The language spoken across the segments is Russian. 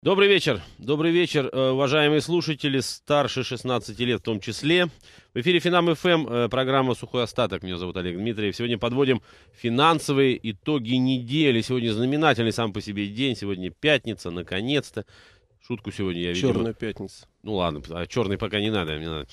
Добрый вечер. Добрый вечер, э, уважаемые слушатели, старше 16 лет в том числе. В эфире Финам ФМ, э, программа «Сухой остаток». Меня зовут Олег Дмитриев. Сегодня подводим финансовые итоги недели. Сегодня знаменательный сам по себе день. Сегодня пятница, наконец-то. Шутку сегодня я видимо Черная пятница. Ну ладно, а черный пока не надо, мне надо.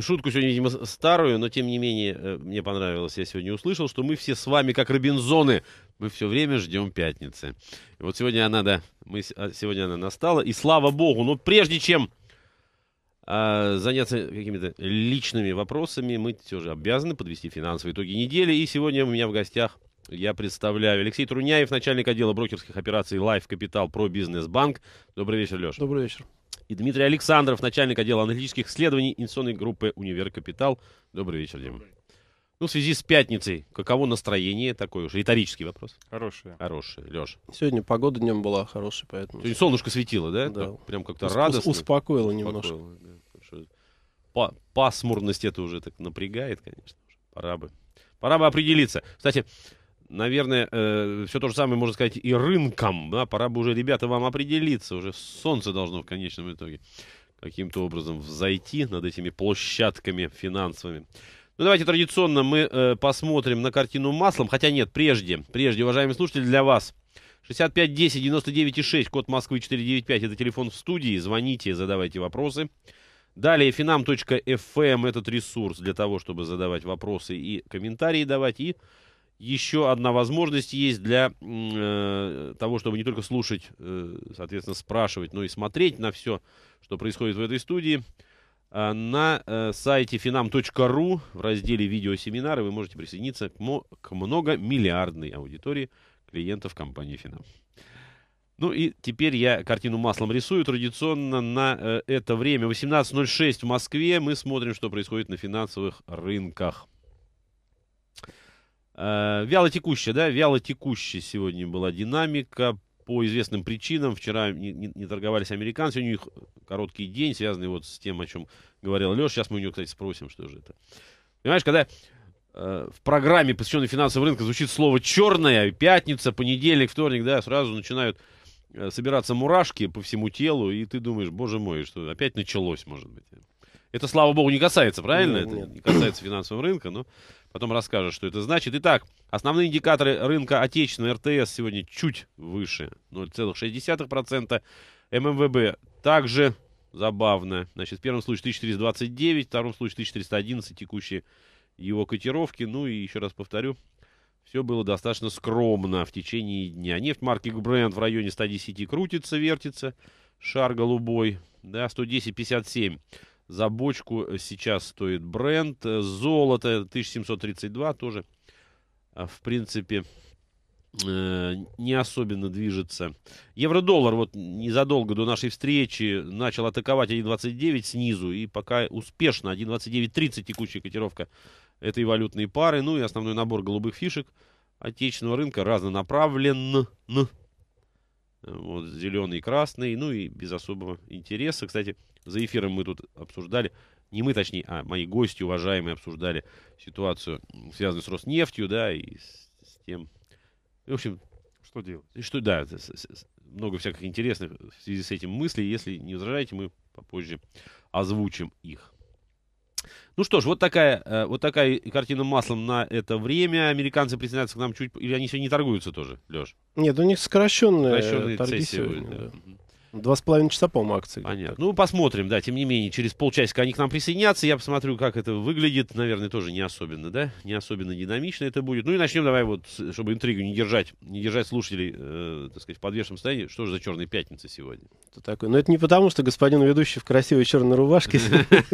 Шутку сегодня, видимо, старую, но тем не менее, э, мне понравилось, я сегодня услышал, что мы все с вами, как Робинзоны, мы все время ждем пятницы. И вот сегодня она, да, мы, а, сегодня она настала, и слава богу, но прежде чем а, заняться какими-то личными вопросами, мы все же обязаны подвести финансовые итоги недели, и сегодня у меня в гостях я представляю. Алексей Труняев, начальник отдела брокерских операций Life Capital Pro Business Bank. Добрый вечер, Леша. Добрый вечер. И Дмитрий Александров, начальник отдела аналитических исследований инвестиционной группы «Универ Капитал». Добрый вечер, Дима. Ну, в связи с пятницей, каково настроение? Такой уже риторический вопрос. Хорошее. Хорошее. Леша. Сегодня погода днем была хорошая, поэтому... Сегодня солнышко светило, да? да. Так, прям как-то Усп- радостно. Успокоило, успокоило немножко. Да. Пасмурность это уже так напрягает, конечно. Пора бы. Пора бы определиться. Кстати, наверное, э, все то же самое можно сказать и рынком. Да? Пора бы уже, ребята, вам определиться. Уже солнце должно в конечном итоге каким-то образом взойти над этими площадками финансовыми. Ну, давайте традиционно мы э, посмотрим на картину маслом. Хотя нет, прежде, прежде, уважаемые слушатели, для вас 65 10 99 6, код Москвы 495, это телефон в студии, звоните, задавайте вопросы. Далее finam.fm, эм, этот ресурс для того, чтобы задавать вопросы и комментарии давать, и еще одна возможность есть для э, того, чтобы не только слушать, э, соответственно, спрашивать, но и смотреть на все, что происходит в этой студии. Э, на э, сайте finam.ru в разделе «Видеосеминары» вы можете присоединиться к, мо- к многомиллиардной аудитории клиентов компании «Финам». Ну и теперь я картину маслом рисую. Традиционно на э, это время 18.06 в Москве мы смотрим, что происходит на финансовых рынках. Э, текущая, да, вяло текущая сегодня была динамика по известным причинам. Вчера не, не, не торговались американцы, у них короткий день, связанный вот с тем, о чем говорил Леша. Сейчас мы у него, кстати, спросим, что же это. Понимаешь, когда э, в программе, посвященной финансовым рынкам, звучит слово "черная пятница, понедельник, вторник, да, сразу начинают э, собираться мурашки по всему телу, и ты думаешь, боже мой, что опять началось, может быть. Это, слава богу, не касается, правильно? Нет, это не касается финансового рынка, но Потом расскажешь, что это значит. Итак, основные индикаторы рынка отечественной РТС сегодня чуть выше 0,6%. ММВБ также забавно. Значит, в первом случае 1429, в втором случае 1411 текущие его котировки. Ну и еще раз повторю, все было достаточно скромно в течение дня. Нефть марки Brent в районе 110 крутится, вертится. Шар голубой, да, 110,57. За бочку э, сейчас стоит бренд. Э, золото 1732 тоже, э, в принципе, не особенно движется. Евро-доллар вот незадолго до нашей встречи начал атаковать 1.29 снизу. И пока успешно 1.29.30 текущая котировка этой валютной пары. Ну и основной набор голубых фишек отечественного рынка разнонаправлен. Вот, зеленый, красный, ну и без особого интереса. Кстати, за эфиром мы тут обсуждали, не мы, точнее, а мои гости, уважаемые, обсуждали ситуацию, связанную с Роснефтью, да, и с, с тем... И, в общем... Что делать? И что, да, с, с, много всяких интересных в связи с этим мыслей. Если не возражаете, мы попозже озвучим их. Ну что ж, вот такая, э, вот такая картина маслом на это время. Американцы присоединяются к нам чуть... Или они сегодня не торгуются тоже, Леш? Нет, у них сокращенные, сокращенные торги сегодня. сегодня да. Да. Два с половиной часа, по-моему, акции. Понятно. Ну, посмотрим, да, тем не менее, через полчасика они к нам присоединятся, я посмотрю, как это выглядит, наверное, тоже не особенно, да, не особенно динамично это будет. Ну и начнем давай вот, чтобы интригу не держать, не держать слушателей, э, так сказать, в подвешенном состоянии, что же за черная пятница сегодня? Это такое. Но это не потому, что господин ведущий в красивой черной рубашке.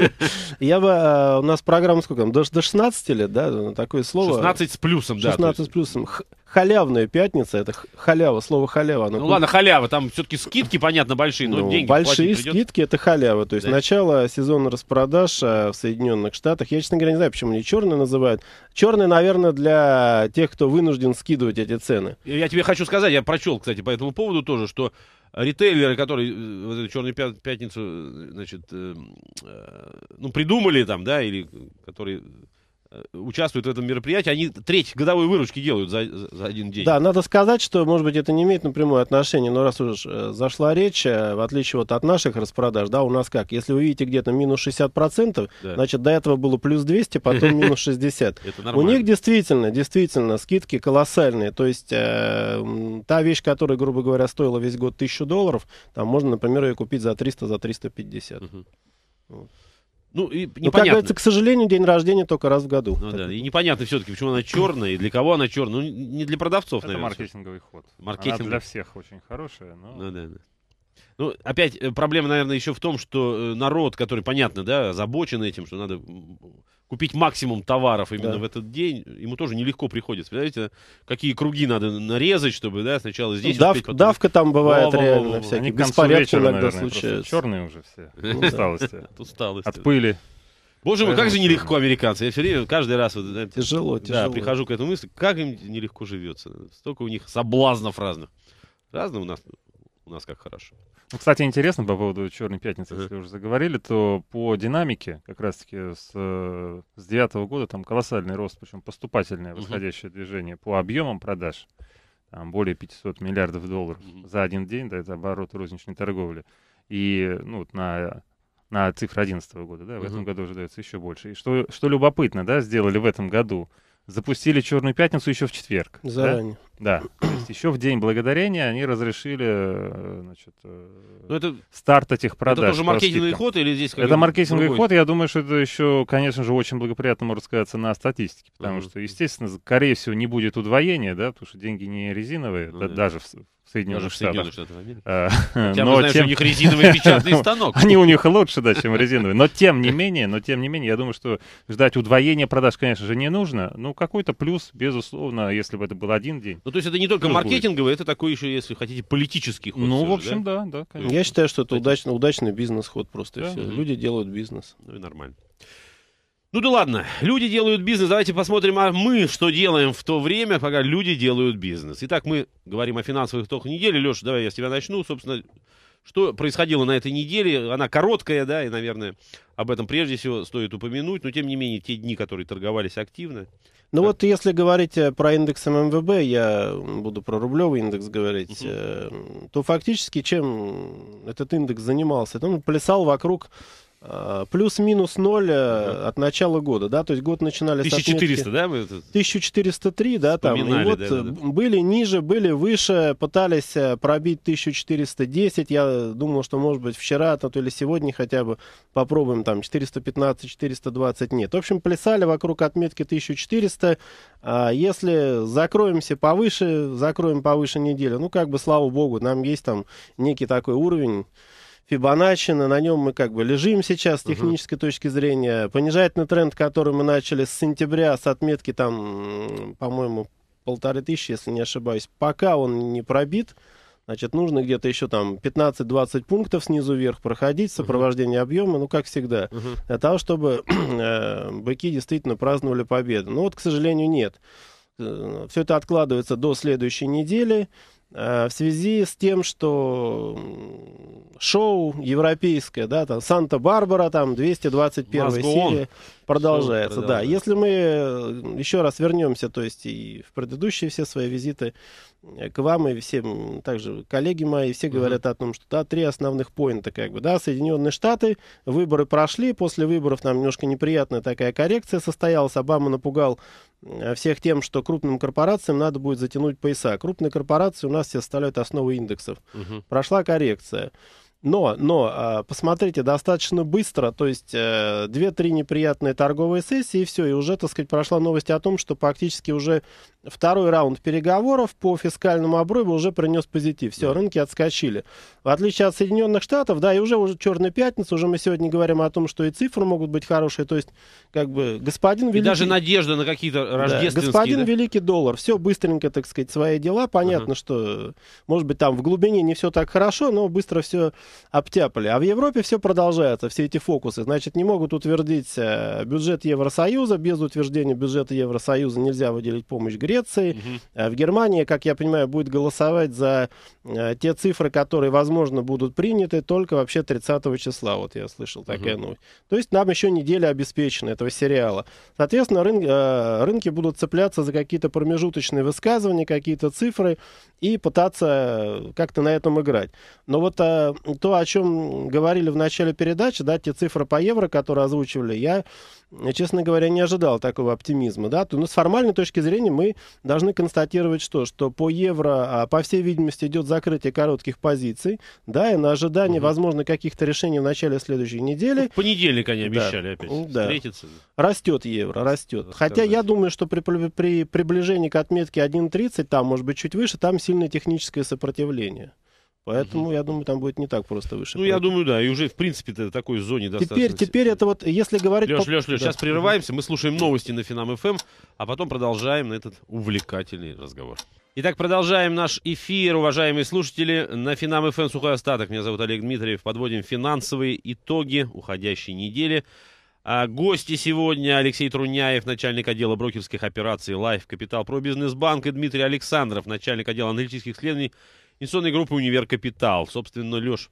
Я бы, а, у нас программа сколько там, до 16 лет, да, такое слово. 16 с плюсом, да. 16 с плюсом халявная пятница, это халява, слово халява. ну ладно, халява, там все-таки скидки, понятно, большие, но ну, деньги Большие скидки, это халява, то есть да. начало сезона распродаж э, в Соединенных Штатах. Я, честно говоря, не знаю, почему они черные называют. Черные, наверное, для тех, кто вынужден скидывать эти цены. Я тебе хочу сказать, я прочел, кстати, по этому поводу тоже, что ритейлеры, которые э, вот эту черную пятницу, э, значит, э, э, ну, придумали там, да, или которые участвуют в этом мероприятии, они треть годовой выручки делают за, за один день. Да, надо сказать, что, может быть, это не имеет напрямую отношения, но раз уже э, зашла речь, э, в отличие вот от наших распродаж, да, у нас как, если вы видите где-то минус 60%, да. значит, до этого было плюс 200, потом минус 60. У них действительно, действительно, скидки колоссальные, то есть э, та вещь, которая, грубо говоря, стоила весь год 1000 долларов, там можно, например, ее купить за 300, за 350. Вот. Ну, и непонятно. Ну, как говорится, к сожалению, день рождения только раз в году. Ну, да. И непонятно все-таки, почему она черная и для кого она черная. Ну, не для продавцов, Это наверное. Это маркетинговый ход. Маркетинг... Она для всех очень хорошая, но... Ну, да, да. Ну, опять э, проблема, наверное, еще в том, что э, народ, который, понятно, да, озабочен этим, что надо купить максимум товаров именно да. в этот день, ему тоже нелегко приходится. Представляете, какие круги надо нарезать, чтобы да, сначала здесь ну, дав, потом... Давка там бывает реально всякие. Они Беспорядки иногда случаются. Черные уже все. От усталости. усталости. От пыли. Боже мой, как же нелегко американцы. Я все время, каждый раз... Вот, тяжело, да, тяжело. прихожу к этому мысли, как им нелегко живется. Столько у них соблазнов разных. Разные у нас у нас как хорошо. Ну, кстати, интересно по поводу «Черной пятницы», uh-huh. если уже заговорили, то по динамике как раз-таки с, э, с 2009 года там колоссальный рост, причем поступательное восходящее uh-huh. движение по объемам продаж. Там более 500 миллиардов долларов uh-huh. за один день, да, это оборот розничной торговли. И ну, вот на на цифры 2011 года, да, в uh-huh. этом году ожидается еще больше. И что, что любопытно, да, сделали в этом году – запустили Черную пятницу еще в четверг. Заранее. Да. да. То есть еще в день благодарения они разрешили э, значит, э, Но ну, это, старт этих продаж. Это тоже маркетинговый ход или здесь Это маркетинговый другой? ход. Я думаю, что это еще, конечно же, очень благоприятно может сказаться на статистике. Потому mm-hmm. что, естественно, скорее всего, не будет удвоения, да, потому что деньги не резиновые, ну, да, да. даже в, Соединенных Штатах. Э, Хотя но мы знаем, тем... что у них резиновый печатный станок. Они у них лучше, да, чем резиновый. Но тем не менее, но тем не менее, я думаю, что ждать удвоения продаж, конечно же, не нужно. Но ну, какой-то плюс, безусловно, если бы это был один день. Ну, то есть это не только маркетинговый, это такой еще, если хотите, политический ход. Ну, в общем, да, да. Я считаю, что это удачный бизнес-ход просто. Люди делают бизнес. Ну и нормально. Ну да ладно, люди делают бизнес. Давайте посмотрим, а мы что делаем в то время, пока люди делают бизнес. Итак, мы говорим о финансовых итогах недели. Леша, давай я с тебя начну. Собственно, что происходило на этой неделе? Она короткая, да, и, наверное, об этом прежде всего стоит упомянуть. Но, тем не менее, те дни, которые торговались активно. Ну да. вот если говорить э, про индекс ММВБ, я буду про рублевый индекс говорить, угу. то фактически чем этот индекс занимался? Он плясал вокруг а, плюс-минус ноль э, от начала года, да, то есть год начинали 1400, с 1400, да? Вы 1403, да, там. И вот да, да, э, были ниже, были выше, пытались э, пробить 1410. Я думал, что, может быть, вчера, а то или сегодня хотя бы попробуем там 415, 420, нет. В общем, плясали вокруг отметки 1400. А, если закроемся повыше, закроем повыше неделю, ну, как бы, слава богу, нам есть там некий такой уровень, Фибоначчи, на нем мы как бы лежим сейчас с технической угу. точки зрения. Понижательный тренд, который мы начали с сентября, с отметки там, по-моему, полторы тысячи, если не ошибаюсь, пока он не пробит. Значит, нужно где-то еще там 15-20 пунктов снизу вверх проходить, сопровождение uh-huh. объема, ну, как всегда, uh-huh. для того, чтобы э, быки действительно праздновали победу. Но ну, вот, к сожалению, нет. Э, Все это откладывается до следующей недели. Э, в связи с тем, что шоу европейское, да, там Санта-Барбара, там 221 серия продолжается, да. Если мы э, еще раз вернемся, то есть и в предыдущие все свои визиты Э, к вам и всем, также коллеги мои, все говорят mm-hmm. о том, что да, три основных поинта, как бы, да, Соединенные Штаты, выборы прошли, после выборов там немножко неприятная такая коррекция состоялась, Обама напугал э, всех тем, что крупным корпорациям надо будет затянуть пояса. Крупные корпорации у нас все составляют основу индексов. Mm-hmm. Прошла коррекция. Но, но, а, посмотрите, достаточно быстро, то есть 2-3 э, неприятные торговые сессии, и все, и уже, так сказать, прошла новость о том, что практически уже второй раунд переговоров по фискальному обрыву уже принес позитив. Все, рынки отскочили. В отличие от Соединенных Штатов, да, и уже уже Черная Пятница, уже мы сегодня говорим о том, что и цифры могут быть хорошие. То есть, как бы, господин Великий... даже надежда на какие-то рождественские... Да, господин да? Великий Доллар. Все быстренько, так сказать, свои дела. Понятно, uh-huh. что, может быть, там в глубине не все так хорошо, но быстро все обтяпали. А в Европе все продолжается, все эти фокусы. Значит, не могут утвердить э, бюджет Евросоюза. Без утверждения бюджета Евросоюза нельзя выделить помощь Греции Греции. Угу. В Германии, как я понимаю, будет голосовать за э, те цифры, которые, возможно, будут приняты только вообще 30 числа. Вот я слышал такая угу. новость. То есть нам еще неделя обеспечена этого сериала. Соответственно, рын... Э, рынки будут цепляться за какие-то промежуточные высказывания, какие-то цифры и пытаться как-то на этом играть. Но вот а, то, о чем говорили в начале передачи, да, те цифры по евро, которые озвучивали, я честно говоря, не ожидал такого оптимизма. Да? То, но ну, с формальной точки зрения мы должны констатировать, что, что по евро, а, по всей видимости, идет закрытие коротких позиций, да, и на ожидание, угу. возможно, каких-то решений в начале следующей недели. Ну, в понедельник они обещали да. опять да. встретиться. Растет евро, растет. Рассказать. Хотя я думаю, что при, при приближении к отметке 1.30, там, может быть, чуть выше, там сильное техническое сопротивление. Поэтому, угу. я думаю, там будет не так просто выше. Ну, я думаю, да, и уже, в принципе, это такой зоне достаточно. Теперь, теперь это вот, если говорить... Леш, по... Леш, Леш, да. сейчас прерываемся, мы слушаем новости на Финам-ФМ, эм, а потом продолжаем на этот увлекательный разговор. Итак, продолжаем наш эфир, уважаемые слушатели. На Финам ФН эм сухой остаток. Меня зовут Олег Дмитриев. Подводим финансовые итоги уходящей недели. А гости сегодня Алексей Труняев, начальник отдела брокерских операций Life Capital Pro бизнес-банк и Дмитрий Александров, начальник отдела аналитических исследований инвестиционной группы «Универ Капитал». Собственно, Леш,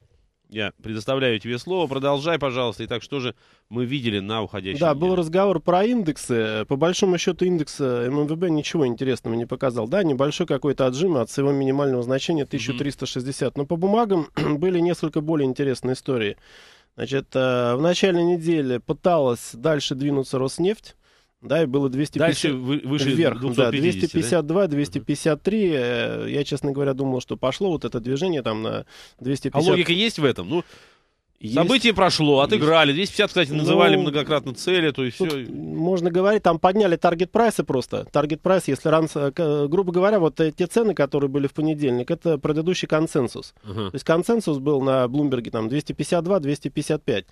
я предоставляю тебе слово. Продолжай, пожалуйста. Итак, что же мы видели на уходящем Да, неделе? был разговор про индексы. По большому счету индекс э, ММВБ ничего интересного не показал. Да, небольшой какой-то отжим от своего минимального значения 1360. Mm-hmm. Но по бумагам были несколько более интересные истории. Значит, э, в начале недели пыталась дальше двинуться Роснефть да, и было 250... Дальше вы, выше вверх, 250, да, 252, да? 253. Э, я, честно говоря, думал, что пошло вот это движение там на 250. А логика есть в этом? Ну, есть... Событие прошло, отыграли. 250, кстати, называли ну, многократно цели, то есть все. Можно говорить, там подняли таргет прайсы просто. Таргет прайс, если ранс, э, э, грубо говоря, вот те цены, которые были в понедельник, это предыдущий консенсус. Uh-huh. То есть консенсус был на Блумберге там 252-255.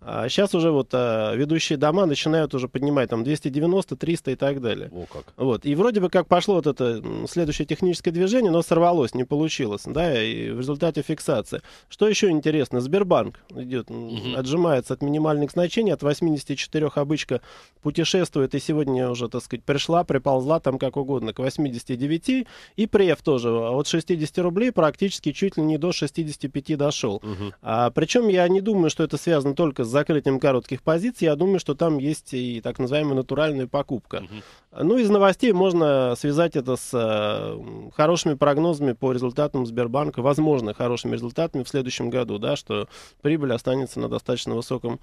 А сейчас уже вот а, ведущие дома начинают уже поднимать там 290, 300 и так далее. О, как. Вот. И вроде бы как пошло вот это следующее техническое движение, но сорвалось, не получилось, да, и в результате фиксации. Что еще интересно, Сбербанк идет, угу. отжимается от минимальных значений, от 84 обычка путешествует и сегодня уже, так сказать, пришла, приползла там как угодно к 89, и преф тоже а от 60 рублей практически чуть ли не до 65 дошел. Угу. А, причем я не думаю, что это связано только с закрытием коротких позиций, я думаю, что там есть и так называемая натуральная покупка. Угу. Ну, из новостей можно связать это с э, хорошими прогнозами по результатам Сбербанка, возможно, хорошими результатами в следующем году, да, что прибыль прибыль останется на достаточно высоком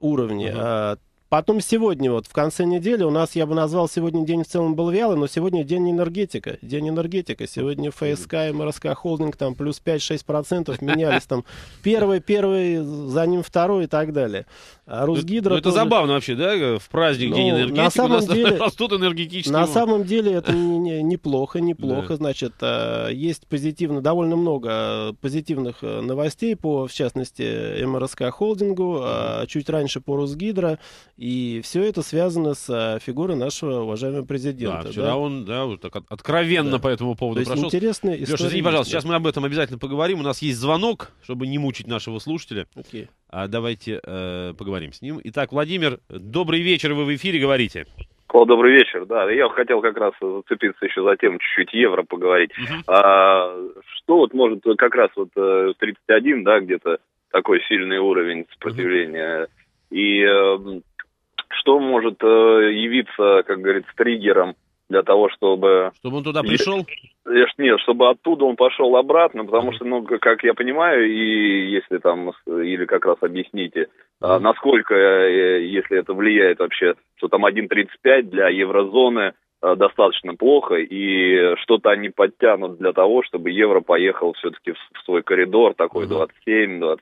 уровне. Uh-huh. Потом сегодня, вот в конце недели, у нас, я бы назвал, сегодня день в целом был вялый, но сегодня день энергетика. День энергетика. Сегодня ФСК и МРСК холдинг там плюс 5-6% менялись там. Первый, первый, за ним второй и так далее. А ну, Русгидро... Ну, это тоже... забавно вообще, да? Э, в праздник ну, День энергетики на самом у нас деле, растут энергетические... На самом деле это не, не, неплохо, неплохо. Да. Значит, э, есть позитивно, довольно много э, позитивных новостей по, в частности, МРСК холдингу, а, чуть раньше по Русгидро и все это связано с а, фигурой нашего уважаемого президента. Да, вчера да? он да, вот так откровенно да. по этому поводу прошел. интересная история. Леша, извини, пожалуйста, сейчас мы об этом обязательно поговорим. У нас есть звонок, чтобы не мучить нашего слушателя. Okay. А давайте э, поговорим с ним. Итак, Владимир, добрый вечер, вы в эфире говорите. Клод, добрый вечер. Да, я хотел как раз зацепиться еще за тем чуть-чуть евро поговорить. Uh-huh. А, что вот может как раз вот 31, э, да, где-то такой сильный уровень сопротивления. Uh-huh. И э, что может э, явиться, как говорится, триггером для того, чтобы... Чтобы он туда пришел? Э, нет, чтобы оттуда он пошел обратно, потому что, ну, как я понимаю, и если там, или как раз объясните, mm насколько, э, если это влияет вообще, что там 1.35 для еврозоны достаточно плохо, и что-то они подтянут для того, чтобы евро поехал все-таки в свой коридор, такой 27-25,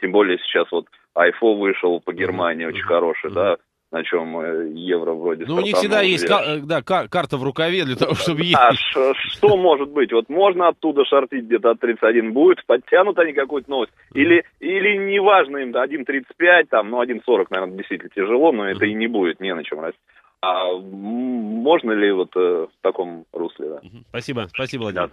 тем более сейчас вот Айфо вышел по Германии, очень хороший, да, на чем э, евро вроде... Ну, у них всегда есть э, да, карта в рукаве для того, а, чтобы ехать. А ш- что может быть? Вот можно оттуда шортить где-то от 31 будет, подтянут они какую-то новость. Или, или неважно им, 1.35, там, ну, 1.40, наверное, действительно тяжело, но это и не будет, не на чем расти. А можно ли вот э, в таком русле, да? Спасибо, спасибо, Владимир.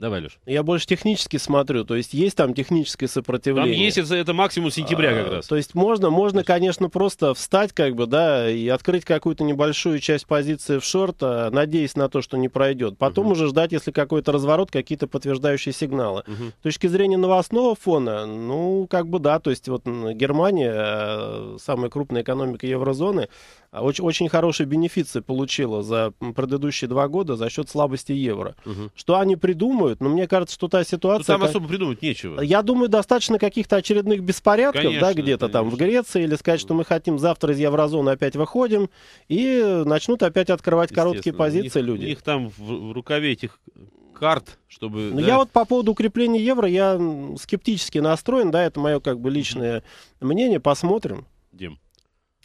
Давай, Леш. Я больше технически смотрю, то есть есть там техническое сопротивление. Там есть, это, максимум сентября а, как раз. То есть можно, можно, конечно, просто встать как бы, да, и открыть какую-то небольшую часть позиции в шорт, а, надеясь на то, что не пройдет. Потом угу. уже ждать, если какой-то разворот, какие-то подтверждающие сигналы. Угу. С точки зрения новостного фона, ну, как бы да, то есть вот Германия, э, самая крупная экономика еврозоны, а, очень, очень хорошие бенефиции получила за предыдущие два года за счет слабости евро. Угу. Что они придумают? стоит. Но мне кажется, что та ну, ситуация... Но там как... особо придумать нечего. Я думаю, достаточно каких-то очередных беспорядков, конечно, да, где-то там в Греции, или сказать, что мы хотим завтра из еврозоны опять выходим, и начнут опять открывать короткие позиции у них, люди. У них там в, в рукаве этих карт, чтобы... Но ну, да. Я вот по поводу укрепления евро, я скептически настроен, да, это мое как бы личное мнение, посмотрим. Дим.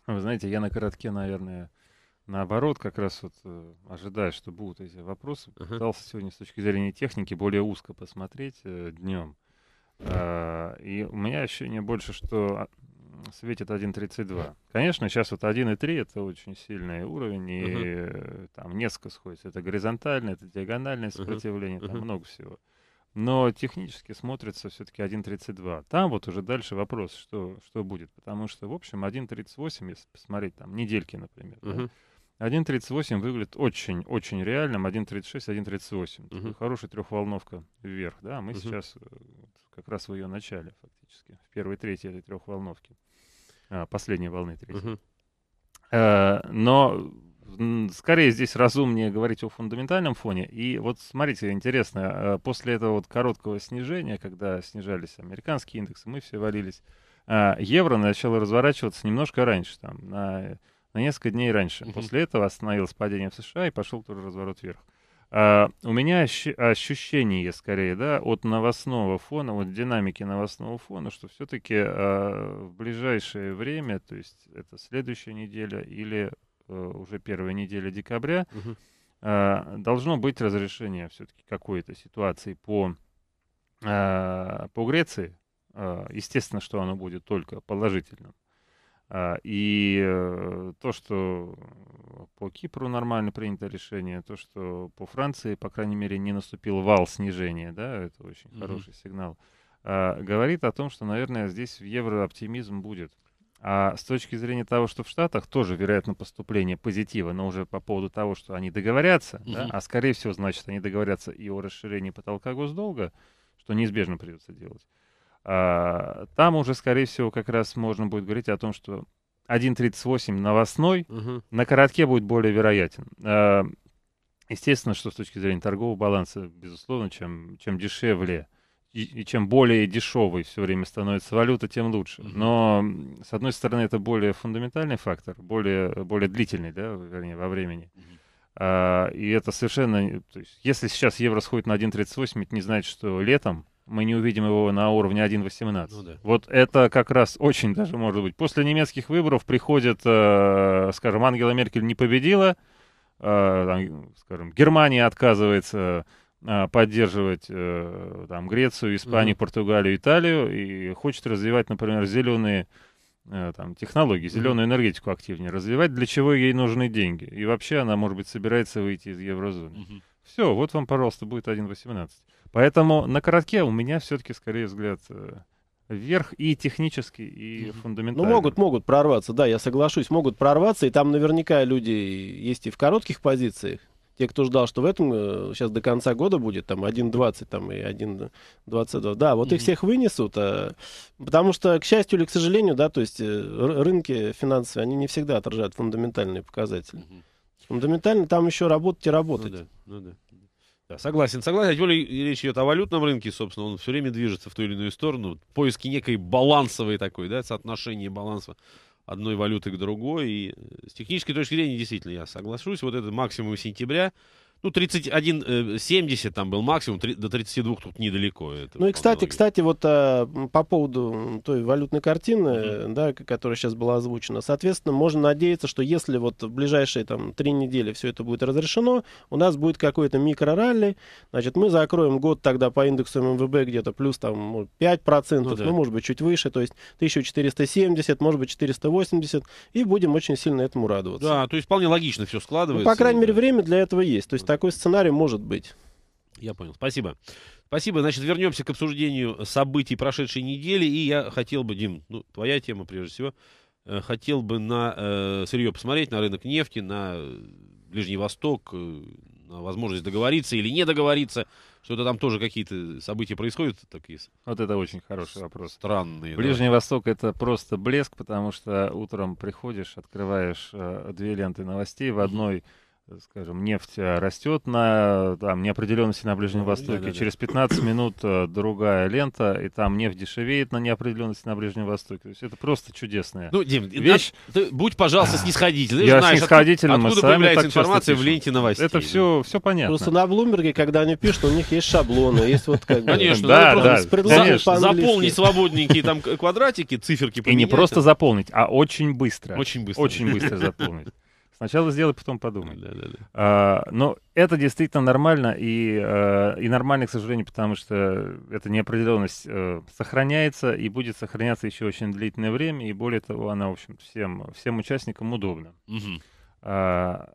А вы знаете, я на коротке, наверное, наоборот, как раз вот э, ожидая, что будут эти вопросы, uh-huh. пытался сегодня с точки зрения техники более узко посмотреть э, днем. Э, и у меня ощущение больше, что а, светит 1.32. Конечно, сейчас вот 1.3 это очень сильный уровень, и uh-huh. там несколько сходится. Это горизонтальное, это диагональное сопротивление, uh-huh. там uh-huh. много всего. Но технически смотрится все-таки 1.32. Там вот уже дальше вопрос, что, что будет. Потому что, в общем, 1.38, если посмотреть там недельки, например, uh-huh. 1.38 выглядит очень-очень реальным. 1.36, 1.38. Угу. Uh -huh. Хорошая трехволновка вверх. Да, мы угу. сейчас э, как раз в ее начале фактически. В первой трети этой трехволновки. А, последней волны третьей. Угу. а, но скорее здесь разумнее говорить о фундаментальном фоне. И вот смотрите, интересно, э, после этого вот короткого снижения, когда снижались американские индексы, мы все валились, а, евро начало разворачиваться немножко раньше, там, на на несколько дней раньше. После этого остановилось падение в США и пошел тоже разворот вверх. А, у меня ощущение скорее, да, от новостного фона, вот динамики новостного фона, что все-таки а, в ближайшее время, то есть это следующая неделя или а, уже первая неделя декабря, угу. а, должно быть разрешение все-таки какой-то ситуации по, а, по Греции. А, естественно, что оно будет только положительным. А, и э, то, что по Кипру нормально принято решение, то, что по Франции, по крайней мере, не наступил вал снижения, да, это очень mm-hmm. хороший сигнал, а, говорит о том, что, наверное, здесь в евро оптимизм будет. А с точки зрения того, что в Штатах тоже, вероятно, поступление позитива, но уже по поводу того, что они договорятся, mm-hmm. да, а скорее всего, значит, они договорятся и о расширении потолка госдолга, что неизбежно придется делать. А, там уже, скорее всего, как раз можно будет говорить о том, что 1.38 новостной угу. на коротке будет более вероятен. А, естественно, что с точки зрения торгового баланса, безусловно, чем, чем дешевле и, чем более дешевой все время становится валюта, тем лучше. Но, с одной стороны, это более фундаментальный фактор, более, более длительный, да, вернее, во времени. А, и это совершенно... То есть, если сейчас евро сходит на 1.38, это не значит, что летом мы не увидим его на уровне 1.18. Ну, да. Вот это как раз очень даже может быть. После немецких выборов приходит, э, скажем, Ангела Меркель не победила, э, там, скажем, Германия отказывается э, поддерживать э, там, Грецию, Испанию, mm-hmm. Португалию, Италию и хочет развивать, например, зеленые э, там, технологии, зеленую энергетику активнее развивать, для чего ей нужны деньги. И вообще она, может быть, собирается выйти из еврозоны. mm Все, вот вам, пожалуйста, будет 1.18. Поэтому на коротке у меня все-таки скорее взгляд э, вверх и технически, и фундаментально. Ну, могут, могут прорваться, да, я соглашусь, могут прорваться, и там наверняка люди есть и в коротких позициях, те, кто ждал, что в этом сейчас э, до конца года будет там 1.20 там, и 1.22, да, вот их всех вынесут, а, потому что, к счастью или к сожалению, да, то есть э, рынки финансовые, они не всегда отражают фундаментальные показатели. mm Фундаментально там еще работать и ну работать. Ну да, ну да. Да, согласен, согласен. А тем речь идет о валютном рынке, собственно, он все время движется в ту или иную сторону. Поиски некой балансовой такой, да, соотношение баланса одной валюты к другой. И э, с технической точки зрения, действительно, я соглашусь, вот это максимум сентября, ну, 31,70 э, там был максимум, 3, до 32 тут недалеко. Это, ну и, кстати, кстати, вот а, по поводу той валютной картины, mm-hmm. да, которая сейчас была озвучена, соответственно, можно надеяться, что если вот в ближайшие там три недели все это будет разрешено, у нас будет какой-то микроралли, значит, мы закроем год тогда по индексу МВБ где-то плюс там 5%, ну, ну, да. ну может быть, чуть выше, то есть 1470, может быть, 480, и будем очень сильно этому радоваться. Да, то есть вполне логично все складывается. Ну, по крайней мере, да. время для этого есть. То есть такой сценарий может быть. Я понял. Спасибо. Спасибо. Значит, вернемся к обсуждению событий прошедшей недели. И я хотел бы, Дим, ну, твоя тема прежде всего, э, хотел бы на э, сырье посмотреть, на рынок нефти, на э, Ближний Восток, э, на возможность договориться или не договориться. Что-то там тоже какие-то события происходят такие. Вот это очень хороший вопрос. Странный. Ближний да. Восток это просто блеск, потому что утром приходишь, открываешь э, две ленты новостей в одной... mm Э, скажем, нефть э, растет на э, там, неопределенности на Ближнем ну, Востоке. Да, да, Через 15 минут другая лента, и там нефть дешевеет на неопределенности на Ближнем Востоке. То есть это просто чудесное. ну, Дим, вещь. Ты, будь, пожалуйста, снисходительным. Я знаешь, снисходительным. От, откуда появляется информация в ленте новостей? Это все, все понятно. Просто на Блумберге, когда они пишут, у них есть шаблоны. Есть вот как Конечно. Да, да. Конечно. Заполнить свободненькие там квадратики, циферки И не просто а заполнить, а очень быстро. Очень быстро. Очень быстро заполнить. Сначала сделай, потом подумай. Да, да, да. А, но это действительно нормально и, а, и нормально, к сожалению, потому что эта неопределенность а, сохраняется и будет сохраняться еще очень длительное время, и более того, она, в общем, всем, всем участникам удобна. Угу. А,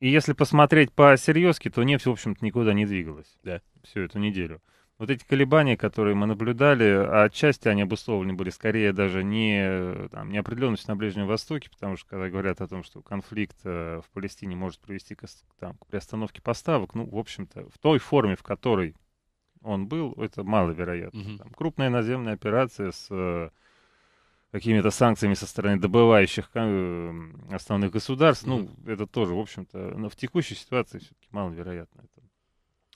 и если посмотреть по серьезке, то нефть, в общем-то, никуда не двигалась да. всю эту неделю вот эти колебания, которые мы наблюдали, а отчасти они обусловлены были скорее даже не э, там, неопределенностью на Ближнем Востоке, потому что когда говорят о том, что конфликт э, в Палестине может привести к, там, к приостановке поставок, ну, в общем-то, в той форме, в которой он был, это маловероятно. Угу. Там, крупная наземная операция с э, какими-то санкциями со стороны добывающих основных государств, ну, это тоже, в общем-то, но в текущей ситуации все-таки маловероятно. Это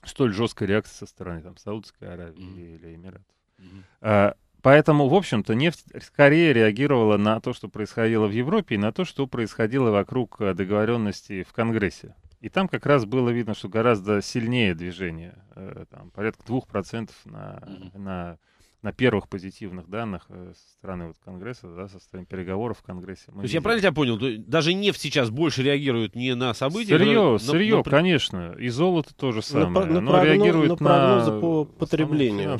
столь жесткой реакции со стороны там, Саудовской Аравии mm-hmm. или Эмиратов. Mm-hmm. А, поэтому, в общем-то, нефть скорее реагировала на то, что происходило в Европе, и на то, что происходило вокруг э, договоренности в Конгрессе. И там как раз было видно, что гораздо сильнее движение, э, там, порядка 2% на, mm-hmm. на на первых позитивных данных э, со стороны вот Конгресса, да, со стороны переговоров в Конгрессе. Мы То есть я правильно тебя понял? Даже нефть сейчас больше реагирует не на события? Сырье, на, сырье на, конечно. И золото тоже самое. На, на, Оно прогноз, реагирует на прогнозы по потреблению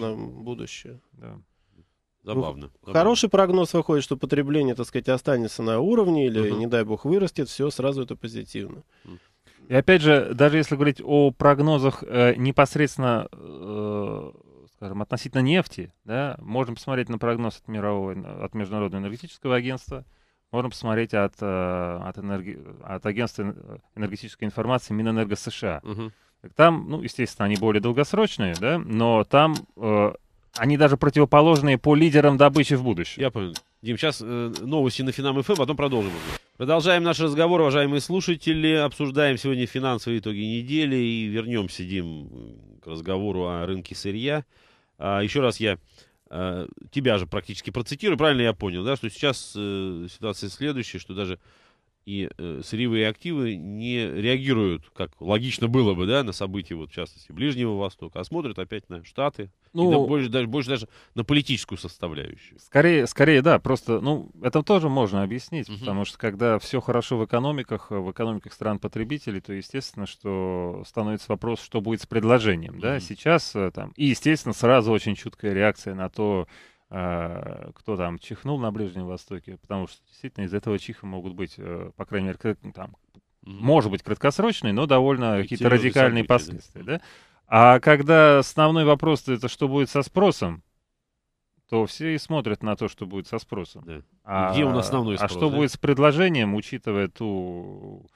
на будущее. Да. Забавно, забавно. Ну, хороший прогноз выходит, что потребление, так сказать, останется на уровне или, uh-huh. не дай бог, вырастет, все сразу это позитивно. И опять же, даже если говорить о прогнозах э, непосредственно э, скажем, относительно нефти, да, можно посмотреть на прогноз от мирового, от Международного энергетического агентства, можно посмотреть от, э, от, энерги... от агентства энергетической информации Минэнерго США. Угу. Там, ну, естественно, они более долгосрочные, да, но там э, они даже противоположные по лидерам добычи в будущем. Я понял. Дим, сейчас э, новости на Финам ФМ, эм, потом продолжим. Продолжаем наш разговор, уважаемые слушатели. Обсуждаем сегодня финансовые итоги недели и вернемся, Дим, разговору о рынке сырья. А, еще раз я а, тебя же практически процитирую, правильно я понял, да, что сейчас э, ситуация следующая, что даже и э, сырьевые активы не реагируют, как логично было бы, да, на события, вот, в частности, Ближнего Востока, а смотрят опять на Штаты, ну, и на, больше, даже, больше даже на политическую составляющую. Скорее, скорее, да, просто, ну, это тоже можно объяснить, угу. потому что когда все хорошо в экономиках, э, в экономиках стран-потребителей, то, естественно, что становится вопрос, что будет с предложением, угу. да, сейчас э, там, и, естественно, сразу очень чуткая реакция на то, Э, кто там чихнул на Ближнем Востоке, потому что действительно из этого чиха могут быть, э, по крайней мере, там, может быть, краткосрочные, но довольно какие-то радикальные события, последствия. Да? Да? А когда основной вопрос это что будет со спросом, то все и смотрят на то, что будет со спросом. Да. А, Где он основной спрос? А что да? будет с предложением, учитывая ту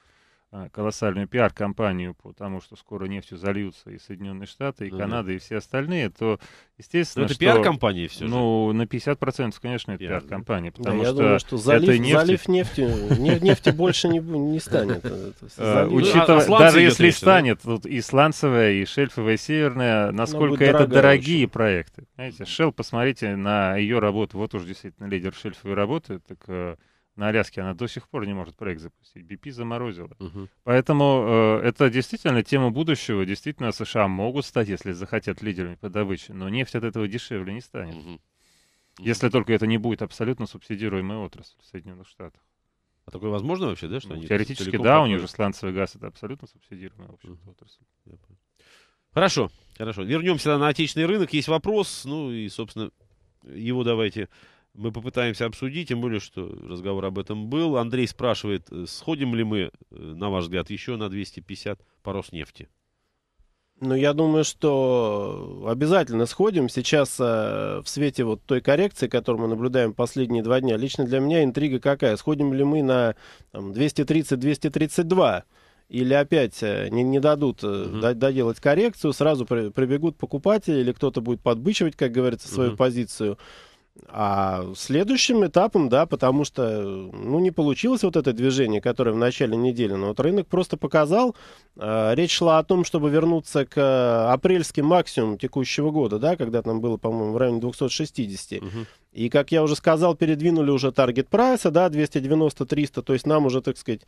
а, колоссальную пиар-компанию, потому что скоро нефтью зальются и Соединенные Штаты, и ну, Канада, и все остальные, то, естественно, Но это пиар-компания все же? Ну, на 50%, конечно, это пиар-компания, потому да, что... Я думаю, что залив, это нефть... залив нефтью, нефти больше не, не станет. Э, а, ну, а учитывая, даже если станет, тут и сланцевая, и шельфовая, и северная, ну, насколько это дорогие проекты. Знаете, Shell, посмотрите на ее работу, вот уж действительно лидер шельфовой работы, так э, на Аляске, она до сих пор не может проект запустить. BP заморозила. Угу. Поэтому э, это действительно тема будущего. Действительно, США могут стать, если захотят, лидерами по добыче, но нефть от этого дешевле не станет. Угу. Если только это не будет абсолютно субсидируемая отрасль в Соединенных Штатах. А такое возможно вообще, да? Что ну, они теоретически да, попали? у них же сланцевый газ это абсолютно субсидируемая в общем, угу. отрасль. Хорошо, хорошо. Вернемся на отечественный рынок. Есть вопрос, ну и, собственно, его давайте мы попытаемся обсудить, тем более, что разговор об этом был. Андрей спрашивает, э, сходим ли мы, э, на ваш взгляд, еще на 250 по нефти? Ну, я думаю, что обязательно сходим. Сейчас э, в свете вот той коррекции, которую мы наблюдаем последние два дня, лично для меня интрига какая? Сходим ли мы на 230-232? Или опять не, не дадут uh доделать коррекцию, сразу пробегут покупатели, или кто-то будет подбычивать, как говорится, свою uh позицию. А следующим этапом, да, потому что, ну, не получилось вот это движение, которое в начале недели, но вот рынок просто показал, э, речь шла о том, чтобы вернуться к апрельским максимумам текущего года, да, когда там было, по-моему, в районе 260. Угу. И, как я уже сказал, передвинули уже таргет прайса, да, 290-300, то есть нам уже, так сказать,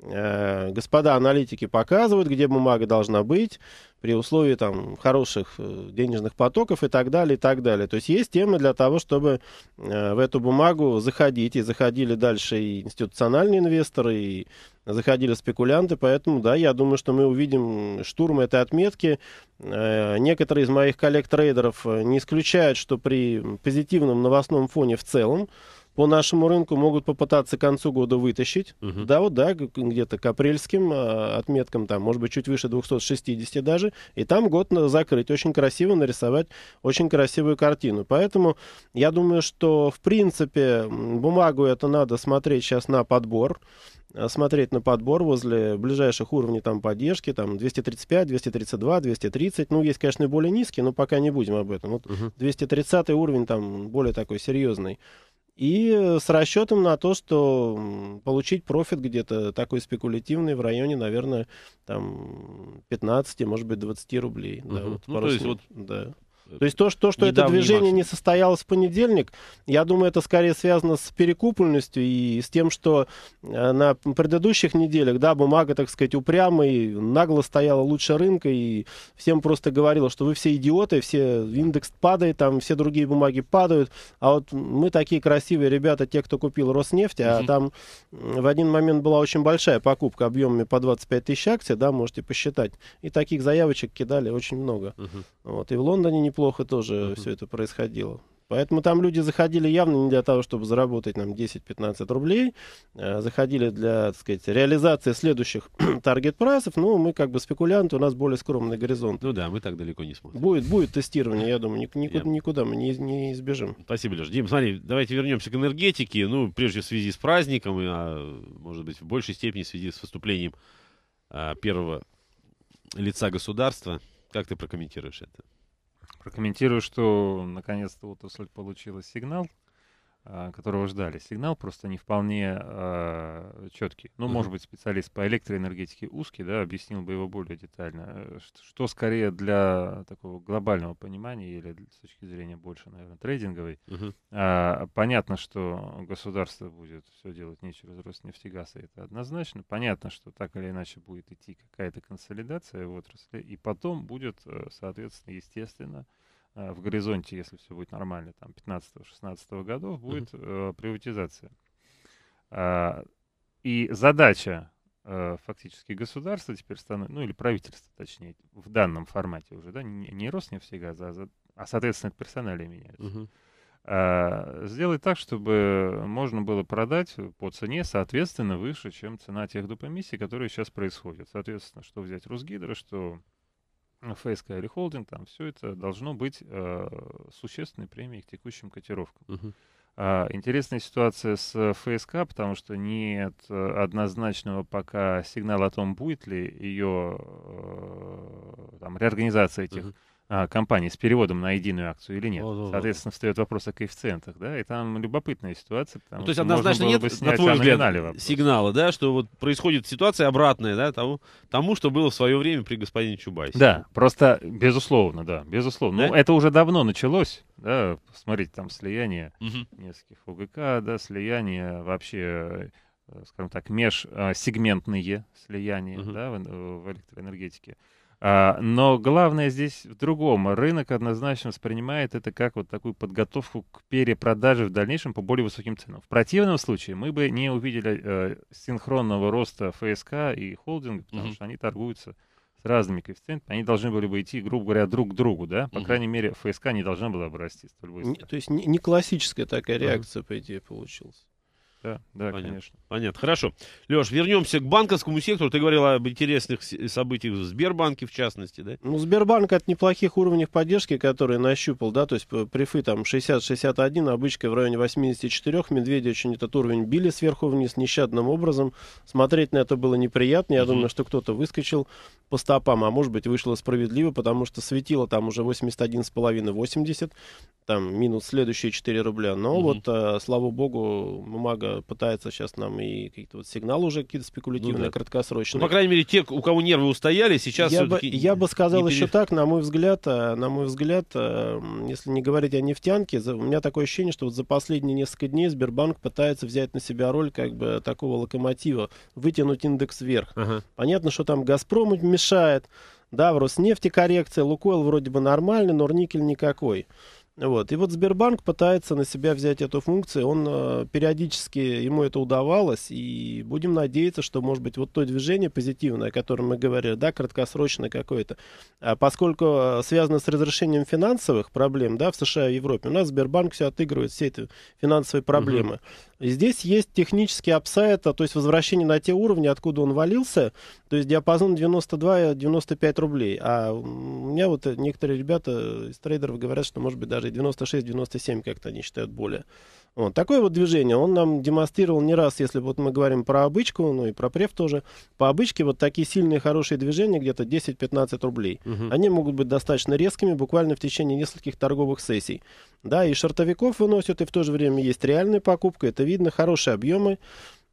э, господа аналитики показывают, где бумага должна быть при условии там хороших э, денежных потоков и так далее, и так далее. То есть есть темы для того, чтобы э, в эту бумагу заходить, и заходили дальше и институциональные инвесторы, и заходили спекулянты, поэтому, да, я думаю, что мы увидим штурм этой отметки. Э, некоторые из моих коллег-трейдеров э, не исключают, что при позитивном новостном новостном фоне в целом по нашему рынку могут попытаться к концу года вытащить. Угу. Да, вот, да, где-то к апрельским а, отметкам, там, может быть, чуть выше 260 даже. И там год закрыть, очень красиво нарисовать, очень красивую картину. Поэтому я думаю, что, в принципе, бумагу это надо смотреть сейчас на подбор. А, смотреть на подбор возле ближайших уровней там поддержки, там 235, 232, 230. Ну, есть, конечно, и более низкие, но пока не будем об этом. Вот угу. 230 уровень там более такой серьезный. И э, с расчетом на то, что получить профит где-то такой спекулятивный в районе, наверное, там 15, может быть, 20 рублей. Угу. Да, вот ну, то есть, вот да. То есть то, что, что это движение марш. не состоялось в понедельник, я думаю, это скорее связано с перекупленностью и с тем, что э, на предыдущих неделях, да, бумага, так сказать, упрямой, нагло стояла лучше рынка и всем просто говорила, что вы все идиоты, все индекс падает, там все другие бумаги падают, а вот мы такие красивые ребята, те, кто купил Роснефть, а там в один момент была очень большая покупка объемами по 25 тысяч акций, да, можете посчитать, и таких заявочек кидали очень много. Угу. Вот, и в Лондоне не неплохо тоже uh-huh. все это происходило. Поэтому там люди заходили явно не для того, чтобы заработать нам 10-15 рублей, а заходили для, так сказать, реализации следующих таргет-прайсов. Ну, мы как бы спекулянты, у нас более скромный горизонт. Ну да, мы так далеко не смотрим. Будет, будет тестирование, я думаю, ник- никуда, никуда мы не, не избежим. Спасибо, Леш. Дим, смотри, давайте вернемся к энергетике. Ну, прежде в связи с праздником, а, может быть, в большей степени в связи с выступлением а, первого лица государства. Как ты прокомментируешь это? прокомментирую, что наконец-то вот у отрасль получила сигнал а, которого ждали. Сигнал просто не вполне э, а, четкий. Ну, может быть, специалист по электроэнергетике узкий, да, объяснил бы его более детально. Что, э, что скорее для такого глобального понимания или с точки зрения больше, наверное, трейдинговой. Uh-huh. А, понятно, что государство будет все делать не через Роснефтегаз, это однозначно. Понятно, что так или иначе будет идти какая-то консолидация в отрасли, и потом будет, э, соответственно, естественно, Э, в горизонте, если все будет нормально, там 15-16 годов, будет mm-hmm. э, приватизация. А, и задача э, фактически государства теперь становится, ну или правительства, точнее, в данном формате уже, да, не, не Роснефтегаз, а, а соответственно, персонали меняются. Mm-hmm. А, сделать так, чтобы можно было продать по цене, соответственно, выше, чем цена тех доп. которые сейчас происходят. Соответственно, что взять Росгидро, что ФСК или холдинг, там все это должно быть э, существенной премией к текущим котировкам. Угу. А, интересная ситуация с э, ФСК, потому что нет э, однозначного пока сигнала о том, будет ли ее э, там, реорганизация этих угу а, компании с переводом на единую акцию или нет. О, Соответственно, встает вопрос о коэффициентах, да, и там любопытная ситуация. ну, то есть однозначно нет, бы на твой взгляд, сигнала, да, что вот происходит ситуация обратная, да, тому, тому, что было в свое время при господине Чубайсе. Да, просто безусловно, да, безусловно. Да? Ну, это уже давно началось, да, смотрите, там слияние угу. нескольких ОГК, да, слияние вообще э, скажем так, межсегментные слияния uh да, в, э, в электроэнергетике. А, но главное здесь в другом. Рынок однозначно воспринимает это как вот такую подготовку к перепродаже в дальнейшем по более высоким ценам. В противном случае мы бы не увидели э, синхронного роста ФСК и холдинга, потому mm-hmm. что они торгуются с разными коэффициентами, они должны были бы идти, грубо говоря, друг к другу, да? По угу. крайней мере, ФСК не должна была бы расти столь быстро. Не, то есть не, не классическая такая реакция, да. по идее, получилась. Да, да, Понятно. конечно. Понятно, хорошо. Леш, вернемся к банковскому сектору. Ты говорил об интересных событиях в Сбербанке, в частности, да? Ну, Сбербанк от неплохих уровней поддержки, которые нащупал, да, то есть э, прифы там 60-61, обычка в районе 84, медведи очень этот уровень били сверху вниз нещадным образом. Смотреть на это было неприятно. Я угу. думаю, что кто-то выскочил по стопам, а может быть вышло справедливо, потому что светило там уже 81,5-80, там минус следующие 4 рубля. Но угу. вот, э, слава богу, бумага Э, пытается сейчас нам и какие-то вот сигналы уже какие-то спекулятивные, ну, да. краткосрочные. Ну, по крайней мере, те, у кого нервы устояли, сейчас я бы, я бы сказал пере... еще так, на мой взгляд, э, на мой взгляд, эм, если не говорить о нефтянке, у меня такое ощущение, что вот за последние несколько дней Сбербанк пытается взять на себя роль как бы такого локомотива, вытянуть индекс вверх. Ага. Понятно, что там Газпром мешает, да, в Роснефти коррекция, Лукойл вроде бы нормальный, но рникель никакой. Вот. И вот Сбербанк пытается на себя взять эту функцию. Он э, периодически, ему это удавалось, и будем надеяться, что, может быть, вот то движение позитивное, о котором мы говорили, да, краткосрочное какое-то, а поскольку э, связано с разрешением финансовых проблем, да, в США и Европе, у нас Сбербанк все отыгрывает, все эти финансовые проблемы. Угу. Здесь есть технический апсайт, то есть возвращение на те уровни, откуда он валился, то есть диапазон 92-95 рублей. А у меня вот некоторые ребята из трейдеров говорят, что может быть даже 96-97 как-то они считают более вот. Такое вот движение он нам демонстрировал не раз, если вот мы говорим про обычку, ну и про преф тоже. По обычке вот такие сильные, хорошие движения, где-то 10-15 рублей. Угу. Они могут быть достаточно резкими, буквально в течение нескольких торговых сессий. Да, и шортовиков выносят, и в то же время есть реальная покупка, это видно, хорошие объемы.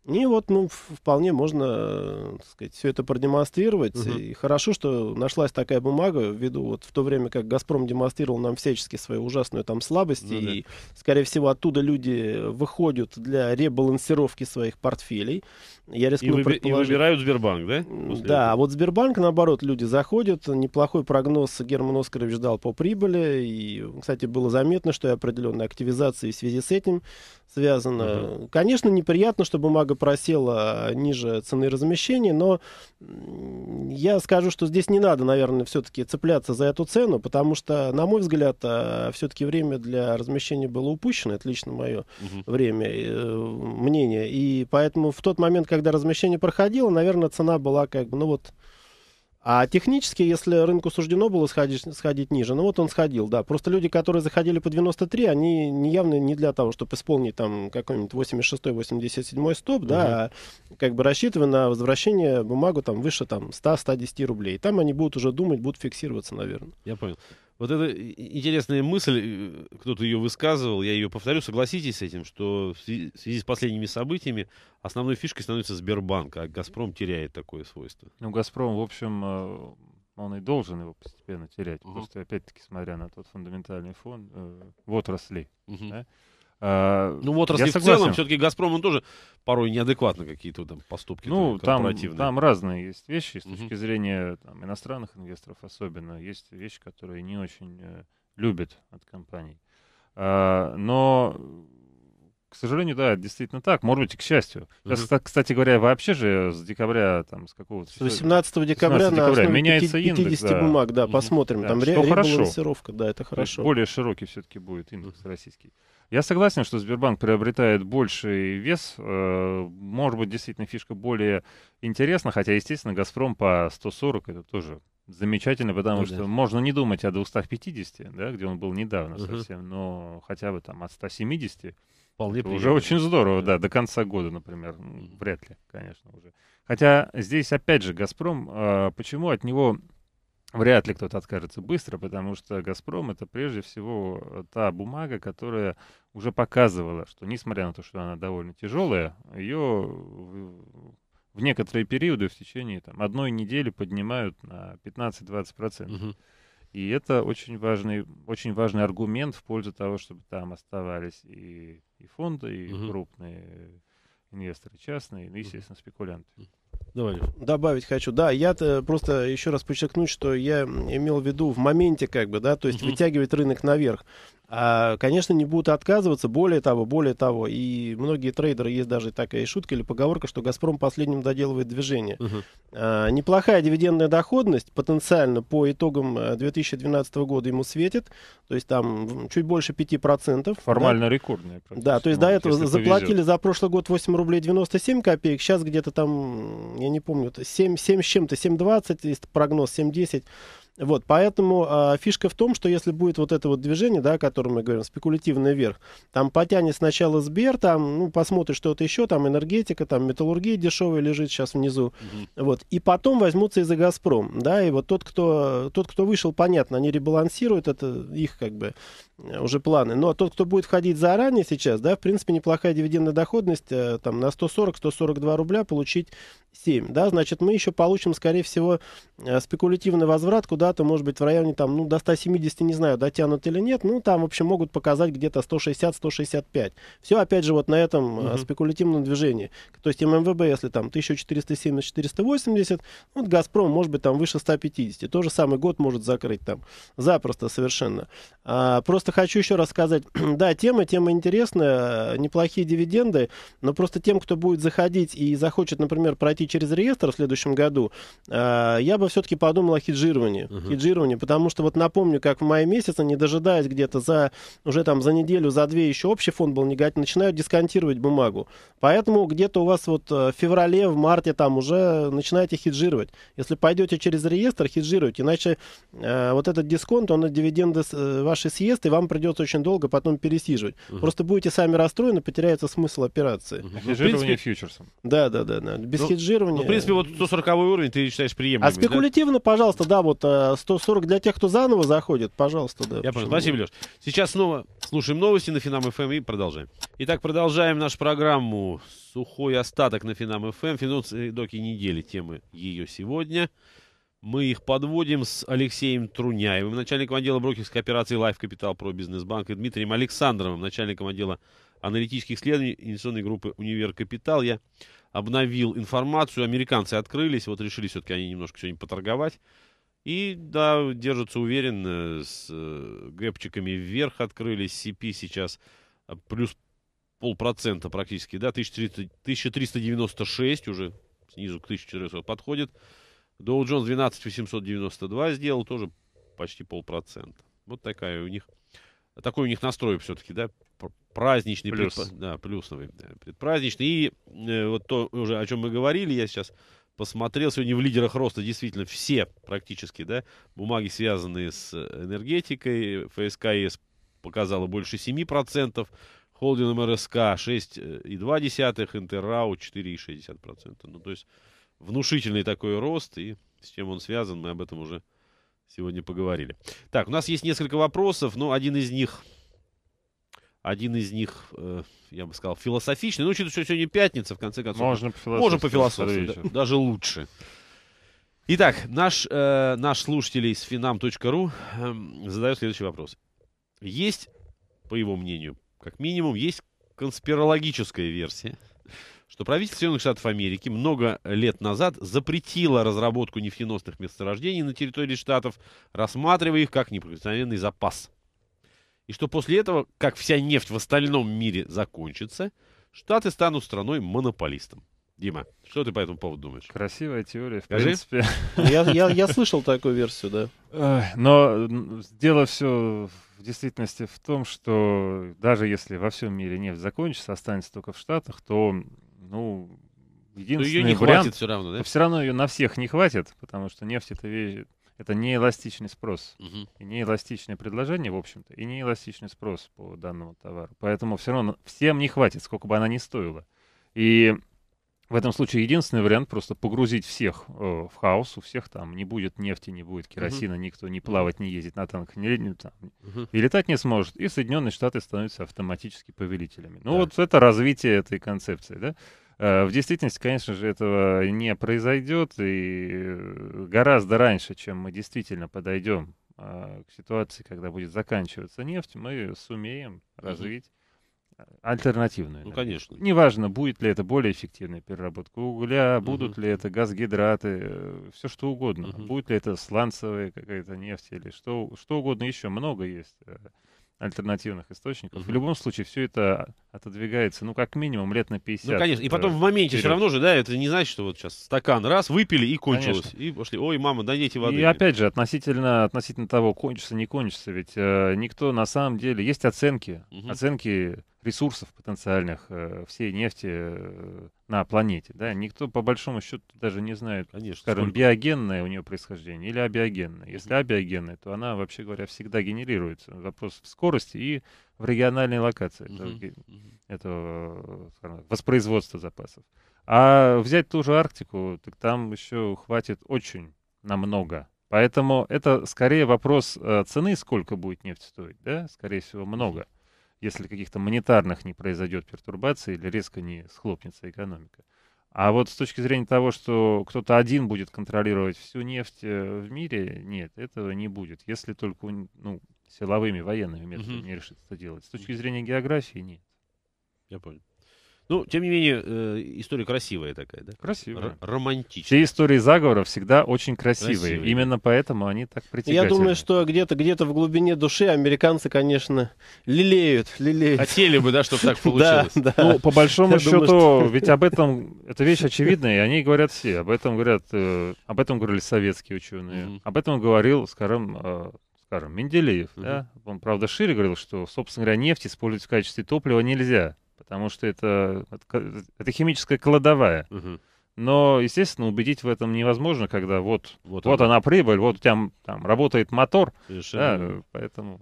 И вот, ну, вполне можно, э, так сказать, все это продемонстрировать. Угу. И хорошо, что нашлась такая бумага, ввиду вот в то время, как «Газпром» демонстрировал нам всячески свою ужасную там слабость, ну, и, скорее всего, оттуда люди выходят для ребалансировки своих портфелей. Я рискну и, выби- и выбирают Сбербанк, да? После да, а вот Сбербанк, наоборот, люди заходят. Неплохой прогноз Герман Оскарович дал по прибыли. И, кстати, было заметно, что и определенная активизация в связи с этим связано. Mm-hmm. Конечно, неприятно, что бумага просела ниже цены размещения, но я скажу, что здесь не надо, наверное, все-таки цепляться за эту цену, потому что, на мой взгляд, э, все-таки время для размещения было упущено, это лично мое mm-hmm. время, э, мнение. И поэтому в тот момент, когда размещение проходило, наверное, цена была как бы, ну вот а технически, если рынку суждено было сходить, сходить ниже, ну вот он сходил, да. Просто люди, которые заходили по 93, они не явно не для того, чтобы исполнить там какой-нибудь 86-й, 87-й стоп, угу. да, а как бы рассчитывая на возвращение бумагу там выше там 100-110 рублей. Там они будут уже думать, будут фиксироваться, наверное. Я понял. Вот это интересная мысль, э, кто-то ее высказывал, я ее повторю, согласитесь с этим, что в связи, с последними событиями основной фишкой становится Сбербанк, а «Газпром» теряет такое свойство. Ну, «Газпром», в общем, э, он и должен его постепенно терять, угу. просто, опять-таки, смотря на тот фундаментальный фон, э, в отрасли, угу. да? А, ну, в отрасли в целом, все-таки «Газпром», он тоже порой неадекватно какие-то там поступки Ну, там, там разные есть вещи, с точки угу. зрения там, иностранных инвесторов особенно. Есть вещи, которые не очень э, любят от компаний. А, но к сожалению, да, действительно так. Может быть, и к счастью. Сейчас, mm-hmm. кстати говоря, вообще же с декабря, там, с какого-то... С 18 декабря 18 на меняется 50 индекс. 50 да. бумаг, да, посмотрим. Да, там что ре- хорошо. да, это хорошо. Более широкий все-таки будет индекс mm-hmm. российский. Я согласен, что Сбербанк приобретает больший вес. Э, может быть, действительно фишка более интересна, хотя, естественно, «Газпром» по 140 — это тоже замечательно, потому ну, что да. можно не думать о 250, да, где он был недавно угу. совсем, но хотя бы там от 170 вполне приятно. Уже очень здорово, да. до конца года, например. Вряд ли, конечно, уже. Хотя здесь, опять же, «Газпром», а, почему от него вряд ли кто-то откажется быстро, потому что «Газпром» — это прежде всего э, та бумага, которая уже показывала, что, несмотря на то, что она довольно тяжелая, ее в некоторые периоды в течение там, одной недели поднимают на 15-20%. процентов, И это очень важный, очень важный аргумент в пользу того, чтобы там оставались и и фонды, и угу. крупные э, инвесторы частные, и, ну, естественно, спекулянты. Давай, Добавить хочу. Да, я то просто еще раз подчеркну, что я имел в виду в моменте, как бы, да, то есть uh вытягивать рынок наверх. А, конечно, не будут отказываться. Более того, более того, и многие трейдеры, есть даже такая шутка или поговорка, что «Газпром» последним доделывает движение. Угу. А, неплохая дивидендная доходность потенциально по итогам 2012 э, года ему светит, то есть там чуть больше 5%. Формально да? рекордная. Да, то есть может, до этого заплатили повезет. за прошлый год 8 рублей 97 копеек, сейчас где-то там, я не помню, 7, 7 с чем-то, 7,20 прогноз, 7,10 вот, поэтому э, фишка в том, что если будет вот это вот движение, да, о котором мы говорим, спекулятивный вверх, там потянет сначала Сбер, там, ну, посмотришь что-то еще, там энергетика, там металлургия дешевая лежит сейчас внизу, угу. вот, и потом возьмутся и за Газпром, да, и вот тот, кто, тот, кто вышел, понятно, они ребалансируют, это их, как бы, э, уже планы, но тот, кто будет входить заранее сейчас, да, в принципе, неплохая дивидендная доходность, э, там, на 140-142 рубля получить 7, да, значит, мы еще получим, скорее всего, э, спекулятивный возврат куда-то, может быть, в районе там, ну, до 170, не знаю, дотянут или нет, ну, там, в общем, могут показать где-то 160-165. Все, опять же, вот на этом угу. спекулятивном движении. То есть ММВБ, если там 1470-480, ну, вот Газпром, может быть, там выше 150. то же самый год может закрыть там. Запросто совершенно. А, просто хочу еще раз сказать, да, тема, тема интересная, э, неплохие дивиденды, но просто тем, кто будет заходить и захочет, например, пройти через реестр в следующем году, а, я бы все-таки подумал о хеджировании. Угу. Хеджировании, потому что вот напомню, как в мае месяце, не дожидаясь где-то за уже там за неделю, за две еще общий фонд был негатив, начинают дисконтировать бумагу. Поэтому где-то у вас вот э, в феврале, в марте там уже начинаете хеджировать. Если пойдете через реестр, хеджируйте. Иначе э, вот этот дисконт, он на дивиденды э, ваши съест, и вам придется очень долго потом пересиживать. Угу. Просто будете сами расстроены, потеряется смысл операции. Угу. Хеджирование фьючерсом. Да, да, да. да. Без ну, хеджи регулирования. Ну, в принципе, вот 140 уровень ты считаешь приемлемым. А спекулятивно, да? пожалуйста, да, вот 140 э, для тех, кто заново заходит, пожалуйста, да. Я понял. Спасибо, Леш. Сейчас снова слушаем новости на Финам ФМ эм и продолжаем. Итак, продолжаем нашу программу. Сухой остаток на Финам ФМ. Эм. Финансы э, доки недели. Темы ее сегодня. Мы их подводим с Алексеем Труняевым, начальником отдела брокерской операции Life Capital про Бизнесбанк, и Дмитрием Александровым, начальником отдела аналитических исследований инвестиционной группы «Универ Капитал». Я обновил информацию, американцы открылись, вот решили все-таки они немножко сегодня поторговать. И, да, держатся уверенно, с э, гэпчиками вверх открылись, CP сейчас а, плюс полпроцента практически, да, 1300, 1396 уже снизу к 1400 подходит. Dow Jones 12892 сделал тоже почти полпроцента. Вот такая у них, такой у них настрой все-таки, да, праздничный, Плюс. Предп... Да, плюсовый, да, предпраздничный. И э, вот то, уже о чем мы говорили, я сейчас посмотрел, сегодня в лидерах роста действительно все практически, да, бумаги, связанные с энергетикой, ФСКС показала больше 7%, холдингом РСК 6,2%, Интеррау 4,6%. Ну, то есть внушительный такой рост, и с чем он связан, мы об этом уже сегодня поговорили. Так, у нас есть несколько вопросов, но один из них один из них, э, я бы сказал, философичный. Ну, учитывая, что сегодня пятница, в конце концов. Можно пофилософствовать. Можно пофилософствовать, да, даже лучше. Итак, наш, э, наш слушатель из finam.ru э, задает следующий вопрос. Есть, по его мнению, как минимум, есть конспирологическая версия, что правительство Соединенных Штатов Америки много лет назад запретило разработку нефтеносных месторождений на территории штатов, рассматривая их как неприкосновенный запас – и что после этого, как вся нефть в остальном мире закончится, Штаты станут страной-монополистом. Дима, что ты по этому поводу думаешь? Красивая теория, в Скажи. принципе. Я, я, я слышал такую версию, да. Но дело все в действительности в том, что даже если во всем мире нефть закончится, останется только в Штатах, то, ну, единственный То ее не вариант... хватит все равно, да? Все равно ее на всех не хватит, потому что нефть — это вещь это неэластичный спрос, угу. и неэластичное предложение, в общем-то, и неэластичный спрос по данному товару. Поэтому все равно всем не хватит, сколько бы она ни стоила. И в этом случае единственный вариант просто погрузить всех э, в хаос, у всех там не будет нефти, не будет керосина, угу. никто не плавать, не ездит на танках, не, не, там, угу. и летать не сможет. И Соединенные Штаты становятся автоматически повелителями. Ну да. вот это развитие этой концепции, да? Э, в действительности, конечно же, этого не произойдет, и э, гораздо раньше, чем мы действительно подойдем а, к ситуации, когда будет заканчиваться нефть, мы сумеем развить э, альтернативную. Ну, конечно. Неважно, будет ли это более эффективная переработка угля, будут ли это газгидраты, все что угодно. Угу. Будет ли это сланцевая какая-то нефть или что, что угодно еще. Много есть альтернативных источников. Угу. В любом случае, все это отодвигается, ну, как минимум, лет на 50. Ну, конечно. И потом э, в моменте вперед. все равно же, да, это не значит, что вот сейчас стакан раз, выпили и кончилось. Конечно. И пошли, ой, мама, дайте воды. И опять же, относительно, относительно того, кончится, не кончится, ведь э, никто на самом деле... Есть оценки. Угу. Оценки ресурсов потенциальных э, всей нефти э, на планете. Да? Никто, по большому счету, даже не знает, Конечно, скажем, сколько? биогенное у нее происхождение или абиогенное. Если абиогенное, то она, вообще говоря, всегда генерируется. Вопрос в скорости и в региональной локации uh-huh. этого, этого воспроизводства запасов. А взять ту же Арктику, так там еще хватит очень намного. Поэтому это скорее вопрос э, цены, сколько будет нефть стоить, да? Скорее всего, много если каких-то монетарных не произойдет пертурбаций или резко не схлопнется экономика. А вот с точки зрения того, что кто-то один будет контролировать всю нефть э, в мире, нет, этого не будет, если только ну, силовыми военными методами угу. не решится делать. С точки зрения географии нет. Я понял. Ну, тем не менее, э, история красивая такая, да? Красивая. Р- романтичная. Все истории заговора всегда очень красивые. красивые. Именно поэтому они так ну, притягательны. Я думаю, что где-то где то в глубине души американцы, конечно, лелеют, лелеют. Хотели бы, да, чтобы так получилось. Да, да. Ну, по большому я счету, ведь об этом, эта вещь очевидная, и они говорят все. Об этом говорят, э, об этом говорили советские ученые. Об этом говорил, скажем, э, скажем, Менделеев, да? Он, правда, шире говорил, что, собственно говоря, нефть использовать в качестве топлива нельзя потому что это, это химическая кладовая. Угу. Но, естественно, убедить в этом невозможно, когда вот, вот, вот она. она прибыль, вот у тебя там работает мотор, да, поэтому...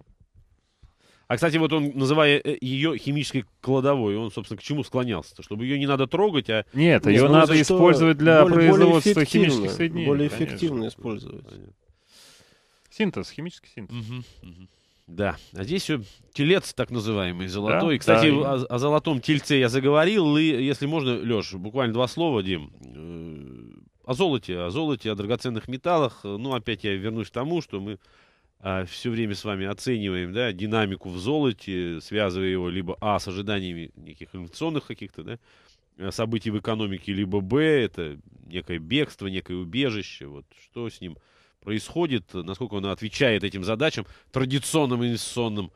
А, кстати, вот он, называя э, ее химической кладовой, он, собственно, к чему склонялся-то? Чтобы ее не надо трогать, а... Нет, не, ее надо использовать для более, производства более химических соединений. Более эффективно конечно. использовать. Синтез, химический синтез. Угу, угу. Да. А здесь все э, телец так называемый, золотой. Да? кстати, да. о, о золотом тельце я заговорил. И, если можно, Леш, буквально два слова, Дим. Э, о золоте, о золоте, о драгоценных металлах. Э, ну, опять я вернусь к тому, что мы э, а, все время с вами оцениваем да, динамику в золоте, связывая его либо А с ожиданиями неких инфляционных каких-то, да, событий в экономике, либо Б, это некое бегство, некое убежище, вот что с ним происходит, насколько она отвечает этим задачам, традиционным инвестиционным.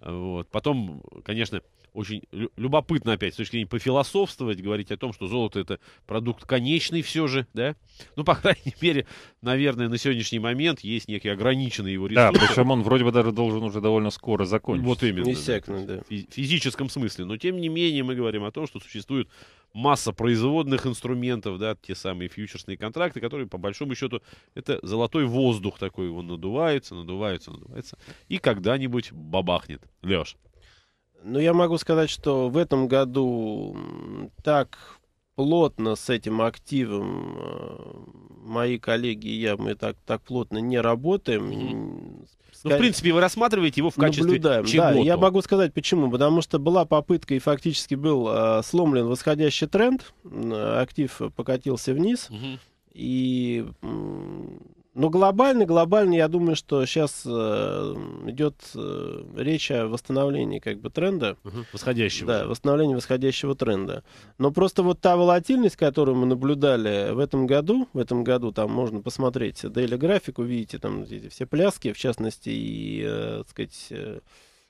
Вот. Потом, конечно, очень любопытно опять с точки зрения пофилософствовать, говорить о том, что золото это продукт конечный все же, да? Ну, по крайней мере, наверное, на сегодняшний момент есть некий ограниченный его ресурс. Да, причем он вроде бы даже должен уже довольно скоро закончиться. Вот именно. Не всякно, да. В физическом смысле. Но, тем не менее, мы говорим о том, что существует масса производных инструментов, да, те самые фьючерсные контракты, которые, по большому счету, это золотой воздух такой, он надувается, надувается, надувается, и когда-нибудь бабахнет. Леш. Ну, я могу сказать, что в этом году так плотно с этим активом э, мои коллеги и я, мы так, так плотно не работаем. Mm-hmm. Ну, в принципе, вы рассматриваете его в качестве Наблюдаем, чего-то. Да, я могу сказать, почему. Потому что была попытка и фактически был э, сломлен восходящий тренд, актив покатился вниз, угу. и но ну, глобально, глобально, я думаю, что сейчас э, идет э, речь о восстановлении как бы тренда. Угу, восходящего. Да, восстановлении восходящего тренда. Но просто вот та волатильность, которую мы наблюдали в этом году, в этом году там можно посмотреть дейли график, увидите там эти все пляски, в частности, и, э, так сказать, э,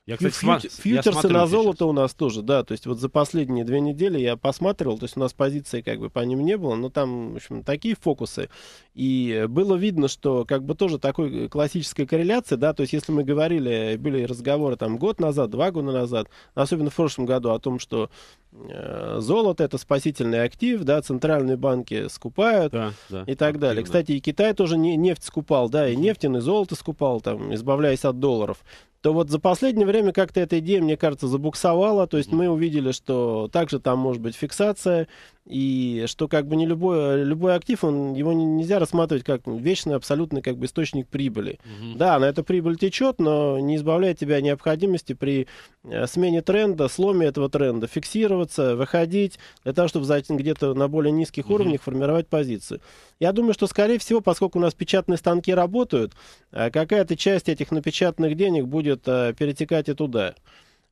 я, кстати, Фью, сма- фьючерсы на золото у нас тоже, да, то есть вот за последние две недели я посматривал, то есть у нас позиции как бы по ним не было, но там, в общем, такие фокусы. И было видно, что как бы тоже такой э, классической корреляции, да, то есть если мы говорили, были разговоры там год назад, два года назад, особенно в прошлом году о том, что э, золото это спасительный актив, да, центральные банки скупают да, да, и так активно. далее. Кстати, и Китай тоже не, нефть скупал, да, и нефть, и золото скупал, там, избавляясь от долларов то вот за последнее время как-то эта идея, мне кажется, забуксовала. То есть мы увидели, что также там может быть фиксация, и что как бы не любой, любой актив, он, его нельзя рассматривать как вечный, абсолютный как бы источник прибыли. Угу. Да, на это прибыль течет, но не избавляет тебя необходимости при э, смене тренда, сломе этого тренда, фиксироваться, выходить, для того, чтобы где-то на более низких угу. уровнях формировать позиции. Я думаю, что, скорее всего, поскольку у нас печатные станки работают, а какая-то часть этих напечатанных денег будет а, перетекать и туда.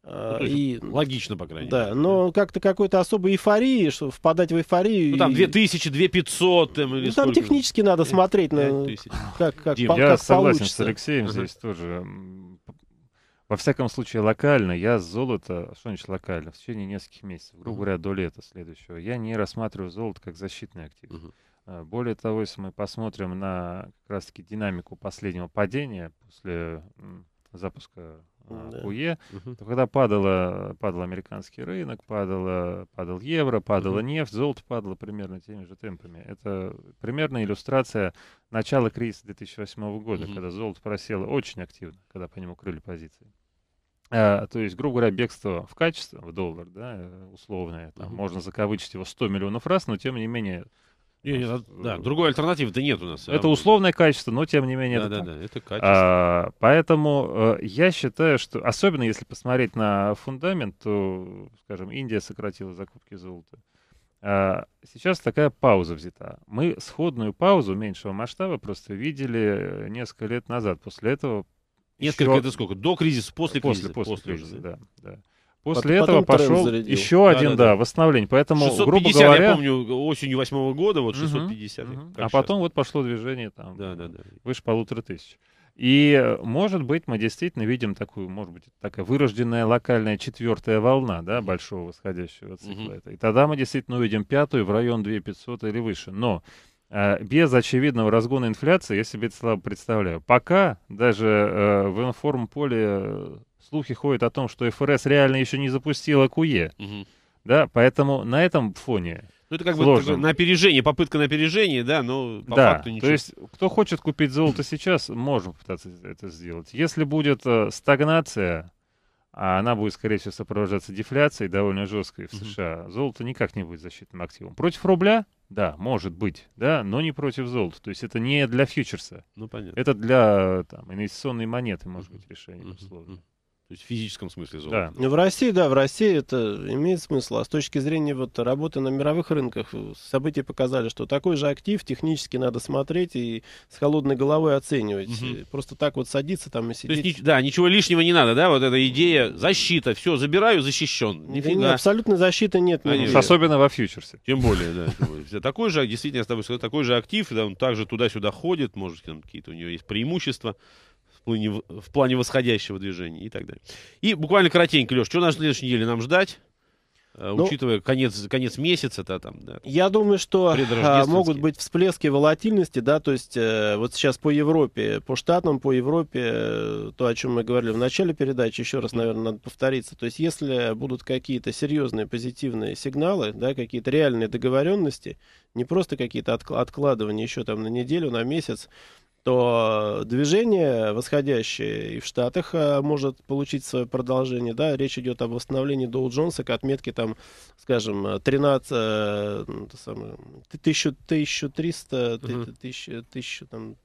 А, ну, и, логично, по крайней да, мере. да, но как-то какой-то особой эйфории, что впадать в эйфорию. Ну, там и... 2000, 2500 там, или ну, Там сколько? технически надо смотреть, на... как, как, Дим, по, я как согласен получится. с Алексеем uh-huh. здесь тоже. Во всяком случае, локально я золото, что значит локально, в течение нескольких месяцев, грубо uh-huh. говоря, до лета следующего, я не рассматриваю золото как защитный актив. Uh-huh. Э, более того, если мы посмотрим на как раз-таки динамику последнего падения после запуска а, да. УЕ, угу. то когда падало, падал американский рынок, падало, падал евро, падала угу. нефть, золото падало примерно теми же темпами. Это примерная иллюстрация начала кризиса 2008 года, угу. когда золото просело очень активно, когда по нему крыли позиции. А, то есть, грубо говоря, бегство в качество, в доллар, да, э, условное, там, угу. можно закавычить его 100 миллионов раз, но тем не менее нет, нет, да, э, другой альтернативы да нет у нас. Это а условное качество, но тем не менее. Да, это да, так. да, это качество. А, поэтому э, я считаю, что особенно если посмотреть на фундамент, то, скажем, Индия сократила закупки золота. А, сейчас такая пауза взята. Мы сходную паузу меньшего масштаба просто видели э, несколько лет назад. После этого Несколько еще... это сколько? До кризиса, после, после кризиса? После, после кризиса, да. да. После Потом этого пошел еще один, да, да, да, восстановление. Поэтому, 650, грубо говоря... я помню, осенью восьмого года, вот 650. Угу, угу. А сейчас. потом вот пошло движение там да, да, да. выше полутора тысяч. И, может быть, мы действительно видим такую, может быть, такая вырожденная локальная четвертая волна, да, большого восходящего цикла. Угу. И тогда мы действительно увидим пятую в район 2500 или выше. Но а, без очевидного разгона инфляции я себе это слабо представляю. Пока даже э, в информполе э, слухи ходят о том, что ФРС реально еще не запустила КУЕ. Угу. Да, поэтому на этом фоне ну, это как Сложно. бы на опережение, попытка на опережение, да, но по да, факту ничего. То есть, кто хочет купить золото сейчас, можем попытаться это сделать. Если будет э, стагнация, а она будет, скорее всего, сопровождаться дефляцией довольно жесткой в США, золото никак не будет защитным активом. Против рубля, да, может быть, да, но не против золота. То есть это не для фьючерса. Ну, понятно. Это для там, инвестиционной монеты, может быть, решение, условно. То есть в физическом смысле золота. Да. В России, да, в России это имеет смысл. А с точки зрения вот работы на мировых рынках, э, события показали, что такой же актив технически надо смотреть и с холодной головой оценивать. Угу. Просто так вот садиться там и сидеть. То есть, да, ничего лишнего не надо, да? Вот эта идея защита, все, забираю, защищен. Нифига. Да, абсолютной защиты нет. Особенно во фьючерсе. Тем более, да. Такой же, действительно, я с тобой сказал, такой же актив, да, он также туда-сюда ходит, может, какие-то у него есть преимущества плане, в плане восходящего движения и так далее. И буквально коротенько, Леш, что на следующей неделе нам ждать? Э, ну, учитывая конец, конец месяца-то там, да. Я думаю, что а, могут быть всплески волатильности, да, то есть э, вот сейчас по Европе, по штатам, по Европе, э, то, о чем мы говорили в начале передачи, еще раз, наверное, надо повториться, то есть если будут какие-то серьезные позитивные сигналы, да, какие-то реальные договоренности, не просто какие-то откладывания еще там на неделю, на месяц, то движение восходящее и в Штатах а, может получить свое продолжение. Да? Речь идет об восстановлении Доу Джонса к отметке, там, скажем, 13, э, э, ну, это самое, 1300, 1000, 1000, там,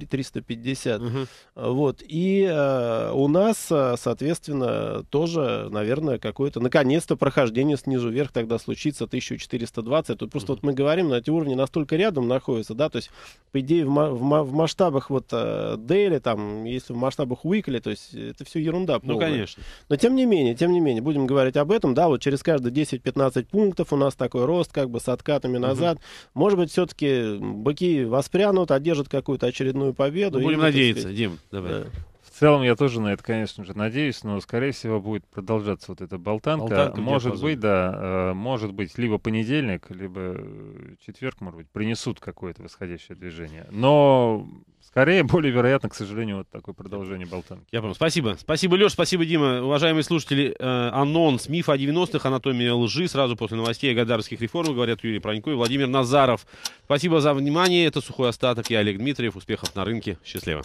350. Угу. А, вот. И э, у нас, а, соответственно, тоже, наверное, какое-то, наконец-то, прохождение снизу вверх тогда случится 1420. Тут просто угу. вот мы говорим, на эти уровни настолько рядом находятся, да, то есть, по идее, в, в, в масштабах вот Дели там, если в масштабах Уикли, то есть, это все ерунда ну, полная. Ну, конечно. Но, тем не менее, тем не менее, будем говорить об этом, да, вот через каждые 10-15 пунктов у нас такой рост, как бы с откатами назад. Угу. Может быть, все-таки быки воспрянут, одержат какую-то очередную полную победу. Ну, будем надеяться, сказать, Дим, давай. Да. В целом я тоже на это, конечно же, надеюсь, но, скорее всего, будет продолжаться вот эта болтанка. болтанка может быть, да, э, может быть, либо понедельник, либо э, четверг, может быть, принесут какое-то восходящее движение. Но Скорее, более вероятно, к сожалению, вот такое продолжение болтанки. Я понял. Спасибо. Спасибо, Леш, спасибо, Дима. Уважаемые слушатели, э, анонс «Миф о 90-х. Анатомия лжи». Сразу после новостей о гадарских реформах говорят Юрий Пронько и Владимир Назаров. Спасибо за внимание. Это «Сухой остаток». Я Олег Дмитриев. Успехов на рынке. Счастливо.